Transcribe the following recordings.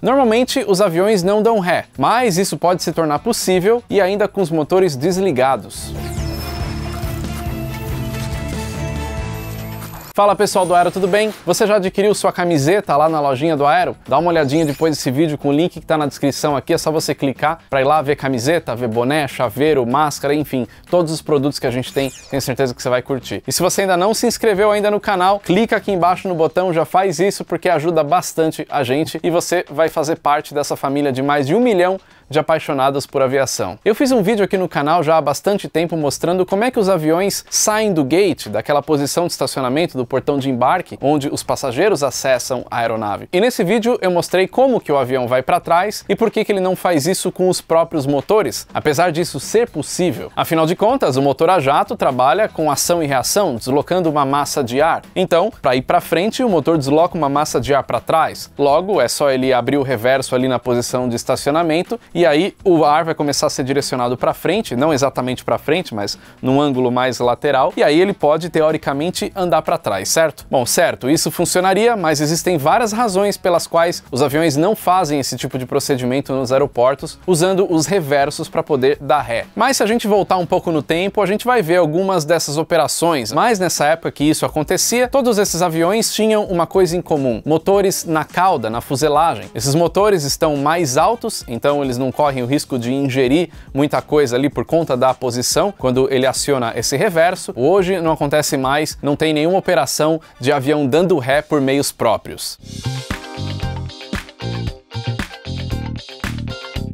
Normalmente os aviões não dão ré, mas isso pode se tornar possível e ainda com os motores desligados. Fala pessoal do Aero, tudo bem? Você já adquiriu sua camiseta lá na lojinha do Aero? Dá uma olhadinha depois desse vídeo com o link que está na descrição aqui, é só você clicar para ir lá ver camiseta, ver boné, chaveiro, máscara, enfim, todos os produtos que a gente tem, tenho certeza que você vai curtir. E se você ainda não se inscreveu ainda no canal, clica aqui embaixo no botão, já faz isso porque ajuda bastante a gente e você vai fazer parte dessa família de mais de um milhão de apaixonadas por aviação. Eu fiz um vídeo aqui no canal já há bastante tempo mostrando como é que os aviões saem do gate, daquela posição de estacionamento do portão de embarque, onde os passageiros acessam a aeronave. E nesse vídeo eu mostrei como que o avião vai para trás e por que, que ele não faz isso com os próprios motores, apesar disso ser possível. Afinal de contas, o motor a jato trabalha com ação e reação, deslocando uma massa de ar. Então, para ir para frente, o motor desloca uma massa de ar para trás. Logo, é só ele abrir o reverso ali na posição de estacionamento e aí o ar vai começar a ser direcionado para frente, não exatamente para frente, mas num ângulo mais lateral, e aí ele pode teoricamente andar para trás, certo? Bom, certo, isso funcionaria, mas existem várias razões pelas quais os aviões não fazem esse tipo de procedimento nos aeroportos, usando os reversos para poder dar ré. Mas se a gente voltar um pouco no tempo, a gente vai ver algumas dessas operações, mas nessa época que isso acontecia, todos esses aviões tinham uma coisa em comum: motores na cauda, na fuselagem. Esses motores estão mais altos, então eles não não correm o risco de ingerir muita coisa ali por conta da posição quando ele aciona esse reverso. Hoje não acontece mais, não tem nenhuma operação de avião dando ré por meios próprios.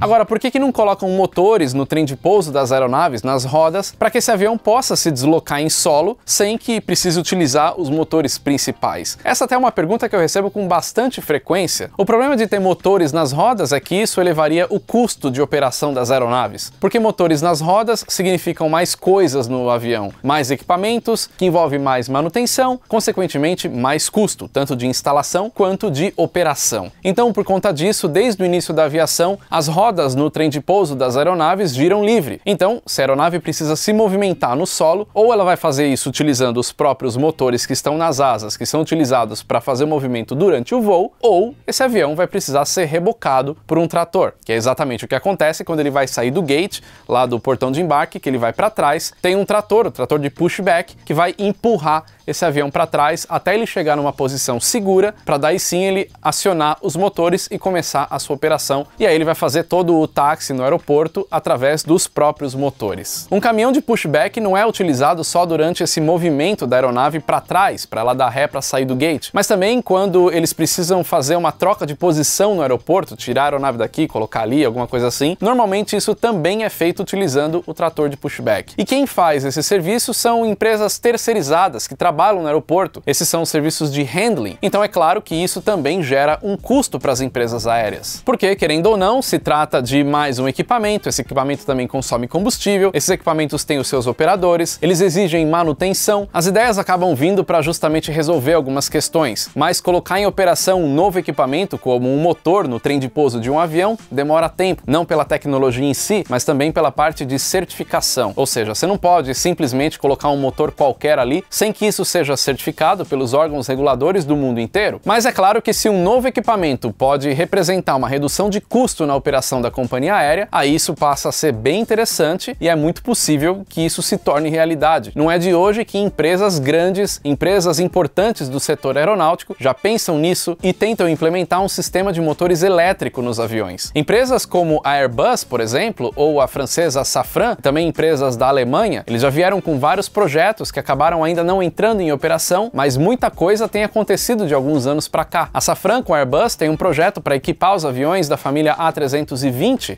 Agora, por que, que não colocam motores no trem de pouso das aeronaves, nas rodas, para que esse avião possa se deslocar em solo sem que precise utilizar os motores principais? Essa até é uma pergunta que eu recebo com bastante frequência. O problema de ter motores nas rodas é que isso elevaria o custo de operação das aeronaves, porque motores nas rodas significam mais coisas no avião, mais equipamentos, que envolve mais manutenção, consequentemente mais custo, tanto de instalação quanto de operação. Então, por conta disso, desde o início da aviação, as rodas rodas no trem de pouso das aeronaves giram livre. Então, se a aeronave precisa se movimentar no solo, ou ela vai fazer isso utilizando os próprios motores que estão nas asas, que são utilizados para fazer o movimento durante o voo, ou esse avião vai precisar ser rebocado por um trator, que é exatamente o que acontece quando ele vai sair do gate, lá do portão de embarque, que ele vai para trás, tem um trator, o trator de pushback, que vai empurrar esse avião para trás até ele chegar numa posição segura, para daí sim ele acionar os motores e começar a sua operação. E aí ele vai fazer todo todo o táxi no aeroporto através dos próprios motores. Um caminhão de pushback não é utilizado só durante esse movimento da aeronave para trás, para ela dar ré para sair do gate, mas também quando eles precisam fazer uma troca de posição no aeroporto, tirar a aeronave daqui, colocar ali, alguma coisa assim. Normalmente isso também é feito utilizando o trator de pushback. E quem faz esse serviço são empresas terceirizadas que trabalham no aeroporto. Esses são os serviços de handling. Então é claro que isso também gera um custo para as empresas aéreas. Porque, querendo ou não, se trata trata de mais um equipamento, esse equipamento também consome combustível, esses equipamentos têm os seus operadores, eles exigem manutenção. As ideias acabam vindo para justamente resolver algumas questões, mas colocar em operação um novo equipamento, como um motor no trem de pouso de um avião, demora tempo, não pela tecnologia em si, mas também pela parte de certificação. Ou seja, você não pode simplesmente colocar um motor qualquer ali sem que isso seja certificado pelos órgãos reguladores do mundo inteiro. Mas é claro que se um novo equipamento pode representar uma redução de custo na operação da companhia aérea, aí isso passa a ser bem interessante e é muito possível que isso se torne realidade. Não é de hoje que empresas grandes, empresas importantes do setor aeronáutico já pensam nisso e tentam implementar um sistema de motores elétrico nos aviões. Empresas como a Airbus, por exemplo, ou a francesa Safran, também empresas da Alemanha, eles já vieram com vários projetos que acabaram ainda não entrando em operação, mas muita coisa tem acontecido de alguns anos para cá. A Safran com a Airbus tem um projeto para equipar os aviões da família A320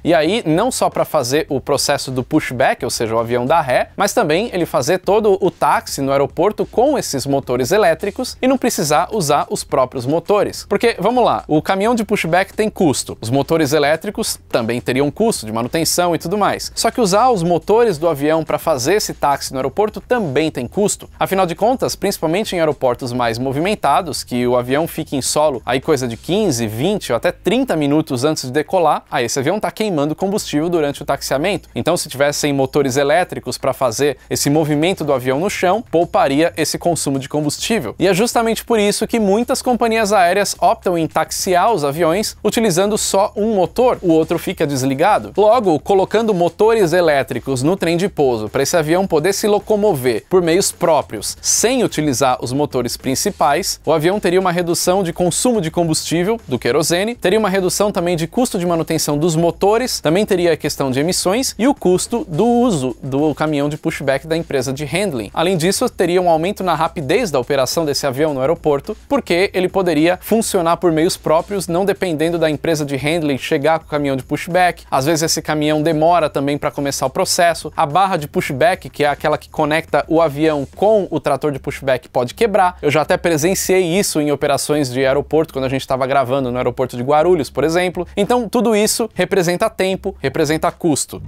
e aí não só para fazer o processo do pushback, ou seja, o avião da ré, mas também ele fazer todo o táxi no aeroporto com esses motores elétricos e não precisar usar os próprios motores. Porque, vamos lá, o caminhão de pushback tem custo, os motores elétricos também teriam custo de manutenção e tudo mais. Só que usar os motores do avião para fazer esse táxi no aeroporto também tem custo. Afinal de contas, principalmente em aeroportos mais movimentados, que o avião fica em solo aí coisa de 15, 20 ou até 30 minutos antes de decolar, a esse avião está queimando combustível durante o taxiamento. Então, se tivessem motores elétricos para fazer esse movimento do avião no chão, pouparia esse consumo de combustível. E é justamente por isso que muitas companhias aéreas optam em taxiar os aviões utilizando só um motor, o outro fica desligado. Logo, colocando motores elétricos no trem de pouso para esse avião poder se locomover por meios próprios, sem utilizar os motores principais, o avião teria uma redução de consumo de combustível do querosene, teria uma redução também de custo de manutenção dos motores, também teria a questão de emissões e o custo do uso do caminhão de pushback da empresa de handling. Além disso, teria um aumento na rapidez da operação desse avião no aeroporto, porque ele poderia funcionar por meios próprios, não dependendo da empresa de handling chegar com o caminhão de pushback. Às vezes esse caminhão demora também para começar o processo. A barra de pushback, que é aquela que conecta o avião com o trator de pushback, pode quebrar. Eu já até presenciei isso em operações de aeroporto quando a gente estava gravando no aeroporto de Guarulhos, por exemplo. Então, tudo isso representa tempo, representa custo.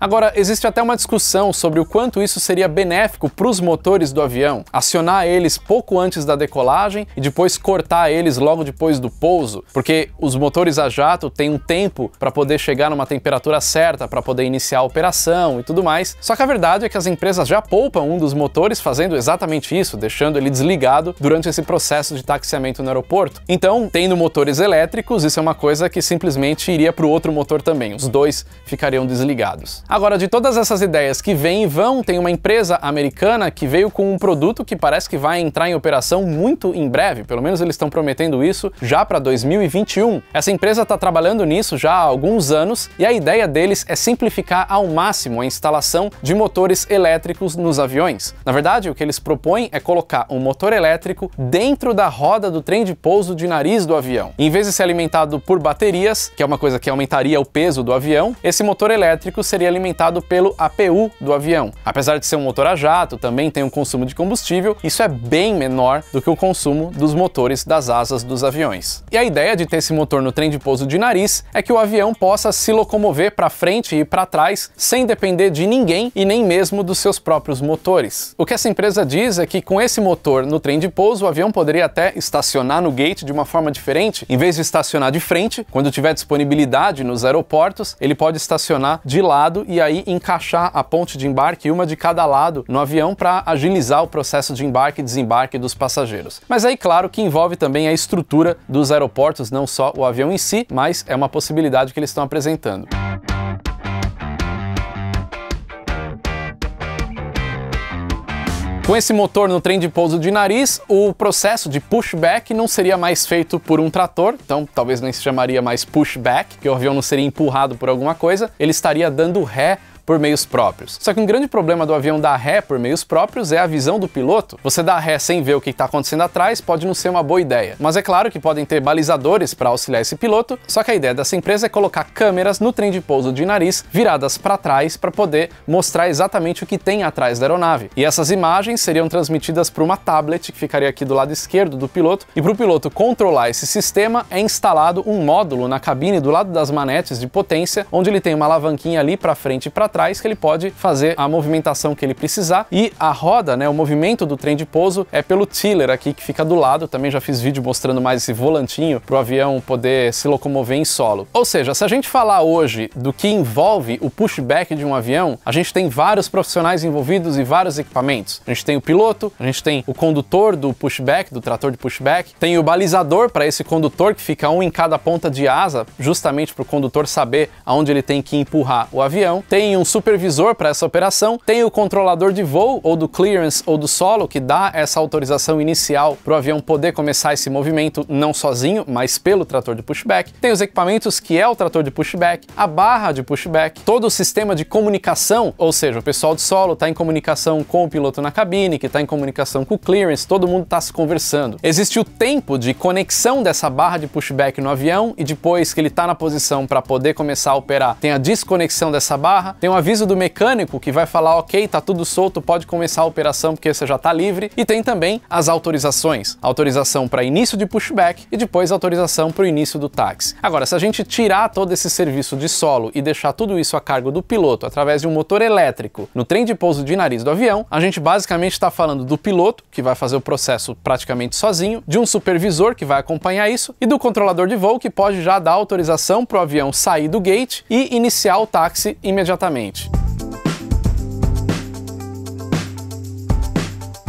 Agora, existe até uma discussão sobre o quanto isso seria benéfico para os motores do avião, acionar eles pouco antes da decolagem e depois cortar eles logo depois do pouso, porque os motores a jato têm um tempo para poder chegar numa temperatura certa para poder iniciar a operação e tudo mais. Só que a verdade é que as empresas já poupam um dos motores fazendo exatamente isso, deixando ele desligado durante esse processo de taxiamento no aeroporto. Então, tendo motores elétricos, isso é uma coisa que simplesmente iria para o outro motor também, os dois ficariam desligados. Agora, de todas essas ideias que vêm e vão, tem uma empresa americana que veio com um produto que parece que vai entrar em operação muito em breve, pelo menos eles estão prometendo isso já para 2021. Essa empresa está trabalhando nisso já há alguns anos e a ideia deles é simplificar ao máximo a instalação de motores elétricos nos aviões. Na verdade, o que eles propõem é colocar um motor elétrico dentro da roda do trem de pouso de nariz do avião. Em vez de ser alimentado por baterias, que é uma coisa que aumentaria o peso do avião, esse motor elétrico seria alimentado alimentado pelo APU do avião. Apesar de ser um motor a jato, também tem um consumo de combustível, isso é bem menor do que o consumo dos motores das asas dos aviões. E a ideia de ter esse motor no trem de pouso de nariz é que o avião possa se locomover para frente e para trás sem depender de ninguém e nem mesmo dos seus próprios motores. O que essa empresa diz é que com esse motor no trem de pouso, o avião poderia até estacionar no gate de uma forma diferente, em vez de estacionar de frente, quando tiver disponibilidade nos aeroportos, ele pode estacionar de lado e aí encaixar a ponte de embarque, uma de cada lado, no avião para agilizar o processo de embarque e desembarque dos passageiros. Mas aí, claro, que envolve também a estrutura dos aeroportos, não só o avião em si, mas é uma possibilidade que eles estão apresentando. Com esse motor no trem de pouso de nariz, o processo de pushback não seria mais feito por um trator, então talvez nem se chamaria mais pushback, que o avião não seria empurrado por alguma coisa, ele estaria dando ré por meios próprios. Só que um grande problema do avião dar ré por meios próprios é a visão do piloto. Você dar ré sem ver o que está acontecendo atrás pode não ser uma boa ideia. Mas é claro que podem ter balizadores para auxiliar esse piloto, só que a ideia dessa empresa é colocar câmeras no trem de pouso de nariz viradas para trás para poder mostrar exatamente o que tem atrás da aeronave. E essas imagens seriam transmitidas para uma tablet que ficaria aqui do lado esquerdo do piloto e para o piloto controlar esse sistema é instalado um módulo na cabine do lado das manetes de potência, onde ele tem uma alavanquinha ali para frente e para trás trás que ele pode fazer a movimentação que ele precisar. E a roda, né, o movimento do trem de pouso é pelo tiller aqui que fica do lado. Também já fiz vídeo mostrando mais esse volantinho para o avião poder se locomover em solo. Ou seja, se a gente falar hoje do que envolve o pushback de um avião, a gente tem vários profissionais envolvidos e vários equipamentos. A gente tem o piloto, a gente tem o condutor do pushback, do trator de pushback, tem o balizador para esse condutor que fica um em cada ponta de asa, justamente para o condutor saber aonde ele tem que empurrar o avião. Tem um supervisor para essa operação, tem o controlador de voo, ou do clearance ou do solo, que dá essa autorização inicial para o avião poder começar esse movimento não sozinho, mas pelo trator de pushback, tem os equipamentos que é o trator de pushback, a barra de pushback, todo o sistema de comunicação, ou seja, o pessoal de solo está em comunicação com o piloto na cabine, que está em comunicação com o clearance, todo mundo está se conversando. Existe o tempo de conexão dessa barra de pushback no avião e depois que ele está na posição para poder começar a operar, tem a desconexão dessa barra, tem um aviso do mecânico que vai falar, ok, tá tudo solto, pode começar a operação porque você já está livre. E tem também as autorizações. Autorização para início de pushback e depois autorização para o início do táxi. Agora, se a gente tirar todo esse serviço de solo e deixar tudo isso a cargo do piloto através de um motor elétrico no trem de pouso de nariz do avião, a gente basicamente está falando do piloto, que vai fazer o processo praticamente sozinho, de um supervisor que vai acompanhar isso e do controlador de voo que pode já dar autorização para o avião sair do gate e iniciar o táxi imediatamente diariamente.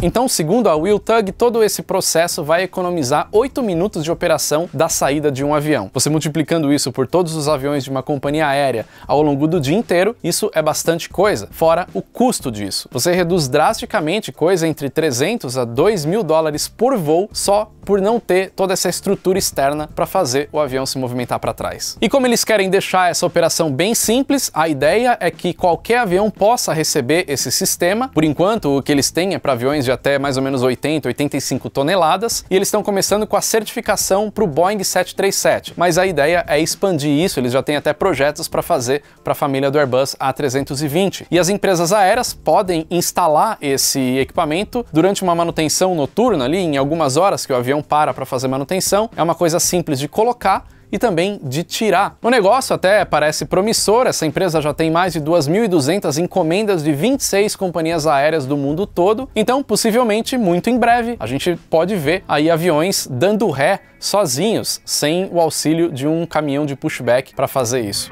Então, segundo a Will Tug, todo esse processo vai economizar 8 minutos de operação da saída de um avião. Você multiplicando isso por todos os aviões de uma companhia aérea ao longo do dia inteiro, isso é bastante coisa, fora o custo disso. Você reduz drasticamente coisa entre 300 a 2 mil dólares por voo só por não ter toda essa estrutura externa para fazer o avião se movimentar para trás. E como eles querem deixar essa operação bem simples, a ideia é que qualquer avião possa receber esse sistema. Por enquanto, o que eles têm é para aviões de até mais ou menos 80, 85 toneladas, e eles estão começando com a certificação para o Boeing 737. Mas a ideia é expandir isso, eles já têm até projetos para fazer para a família do Airbus A320. E as empresas aéreas podem instalar esse equipamento durante uma manutenção noturna ali em algumas horas que o avião avião para para fazer manutenção, é uma coisa simples de colocar e também de tirar. O negócio até parece promissor, essa empresa já tem mais de 2.200 encomendas de 26 companhias aéreas do mundo todo, então possivelmente muito em breve a gente pode ver aí aviões dando ré sozinhos, sem o auxílio de um caminhão de pushback para fazer isso.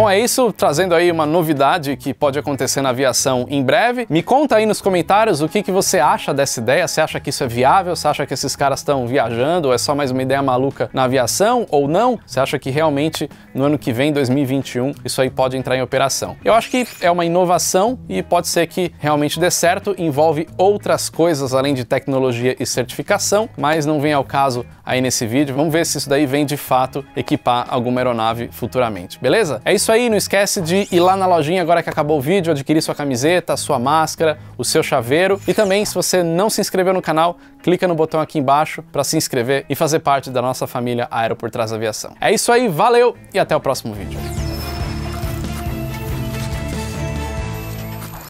Bom, é isso, trazendo aí uma novidade que pode acontecer na aviação em breve. Me conta aí nos comentários o que, que você acha dessa ideia. Você acha que isso é viável? Você acha que esses caras estão viajando? Ou é só mais uma ideia maluca na aviação? Ou não? Você acha que realmente no ano que vem, 2021, isso aí pode entrar em operação? Eu acho que é uma inovação e pode ser que realmente dê certo. Envolve outras coisas além de tecnologia e certificação, mas não vem ao caso aí nesse vídeo. Vamos ver se isso daí vem de fato equipar alguma aeronave futuramente, beleza? É isso aí, não esquece de ir lá na lojinha agora que acabou o vídeo, adquirir sua camiseta, sua máscara, o seu chaveiro e também se você não se inscreveu no canal, clica no botão aqui embaixo para se inscrever e fazer parte da nossa família Aero por Trás da Aviação. É isso aí, valeu e até o próximo vídeo.